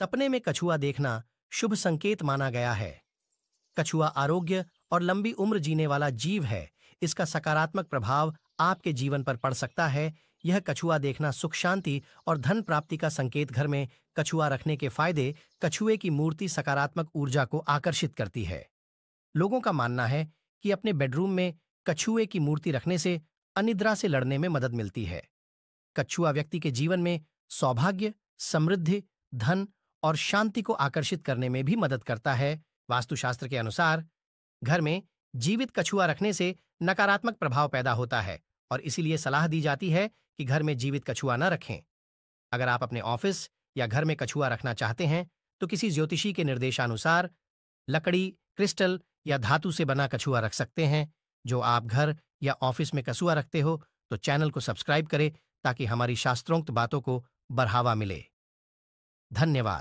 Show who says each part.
Speaker 1: सपने में कछुआ देखना शुभ संकेत माना गया है कछुआ आरोग्य और लंबी उम्र जीने वाला जीव है इसका सकारात्मक प्रभाव आपके जीवन पर पड़ सकता है यह कछुआ देखना सुख शांति और धन प्राप्ति का संकेत घर में कछुआ रखने के फायदे कछुए की मूर्ति सकारात्मक ऊर्जा को आकर्षित करती है लोगों का मानना है कि अपने बेडरूम में कछुए की मूर्ति रखने से अनिद्रा से लड़ने में मदद मिलती है कछुआ व्यक्ति के जीवन में सौभाग्य समृद्धि धन और शांति को आकर्षित करने में भी मदद करता है वास्तुशास्त्र के अनुसार घर में जीवित कछुआ रखने से नकारात्मक प्रभाव पैदा होता है और इसीलिए सलाह दी जाती है कि घर में जीवित कछुआ न रखें अगर आप अपने ऑफिस या घर में कछुआ रखना चाहते हैं तो किसी ज्योतिषी के निर्देशानुसार लकड़ी क्रिस्टल या धातु से बना कछुआ रख सकते हैं जो आप घर या ऑफिस में कछुआ रखते हो तो चैनल को सब्सक्राइब करें ताकि हमारी शास्त्रोक्त बातों को बढ़ावा मिले धन्यवाद